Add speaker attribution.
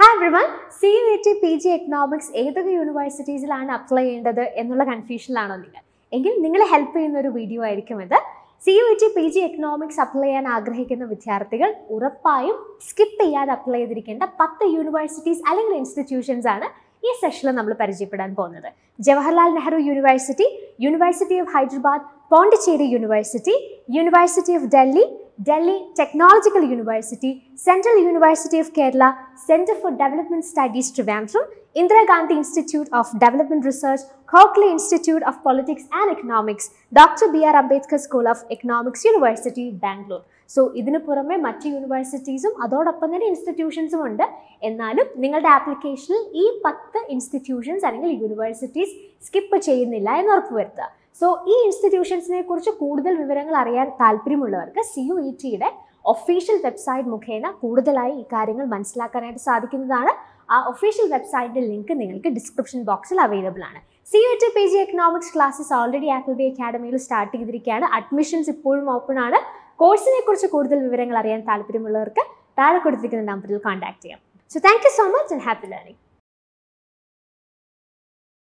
Speaker 1: Hi one C U T P G economics ഏതൊക്കെ യൂണിവേഴ്സിറ്റീസിലാണ് apply ചെയ്യേണ്ടത് എന്നുള്ള കൺഫ്യൂഷനിലാണോ നിങ്ങൾ എങ്കിൽ നിങ്ങളെ ഹെൽപ്പ് ചെയ്യുന്ന ഒരു വീഡിയോ ആയിരിക്കും ഇത് C U T P G economics apply ചെയ്യാൻ ആഗ്രഹിക്കുന്ന വിദ്യാർത്ഥികൾ ഉറപ്പായും സ്കിപ്പ് ചെയ്യാതെ അപ്ലൈ ചെയ്തിരിക്കേണ്ട പത്ത് യൂണിവേഴ്സിറ്റീസ് അല്ലെങ്കിൽ ഇൻസ്റ്റിറ്റ്യൂഷൻസ് ആണ് ഈ സെഷനിൽ നമ്മൾ പരിചയപ്പെടാൻ പോകുന്നത് Jawaharlal Nehru university university of Hyderabad Pondicherry university university of Delhi Delhi Technological University, Central University of Kerala, Center for Development Studies Trivandrum, Indira Gandhi Institute of Development Research, Coakley Institute of Politics and Economics, Dr. B. R. Ambedkar School of Economics University, Bangalore. So ഇതിന് പുറമെ മറ്റ് യൂണിവേഴ്സിറ്റീസും അതോടൊപ്പം തന്നെ ഇൻസ്റ്റിറ്റ്യൂഷൻസും ഉണ്ട് എന്നാലും നിങ്ങളുടെ ആപ്ലിക്കേഷനിൽ ഈ പത്ത് ഇൻസ്റ്റിറ്റ്യൂഷൻസ് അല്ലെങ്കിൽ യൂണിവേഴ്സിറ്റീസ് സ്കിപ്പ് ചെയ്യുന്നില്ല എന്ന് ഉറപ്പുവരുത്തുക സോ ഈ ഇൻസ്റ്റിറ്റ്യൂഷൻസിനെ കുറിച്ച് കൂടുതൽ വിവരങ്ങൾ അറിയാൻ താല്പര്യമുള്ളവർക്ക് സി യു ഇ ടിയുടെ ഒഫീഷ്യൽ വെബ്സൈറ്റ് മുഖേന കൂടുതലായി ഈ കാര്യങ്ങൾ മനസ്സിലാക്കാനായിട്ട് സാധിക്കുന്നതാണ് ആ ഒഫീഷ്യൽ വെബ്സൈറ്റിന്റെ ലിങ്ക് നിങ്ങൾക്ക് ഡിസ്ക്രിപ്ഷൻ ബോക്സിൽ അവൈലബിൾ ആണ് C U T P G economics classes already Applebee അക്കാഡമിയിൽ സ്റ്റാർട്ട് ചെയ്തിരിക്കുകയാണ് അഡ്മിഷൻസ് ഇപ്പോഴും ഓപ്പൺ ആണ് കോഴ്സിനെ കുറിച്ച് കൂടുതൽ വിവരങ്ങൾ അറിയാൻ താല്പര്യമുള്ളവർക്ക് താഴെ കൊടുത്തിരിക്കുന്ന നമ്പറിൽ കോൺടാക്ട് ചെയ്യാം so thank you so much and happy learning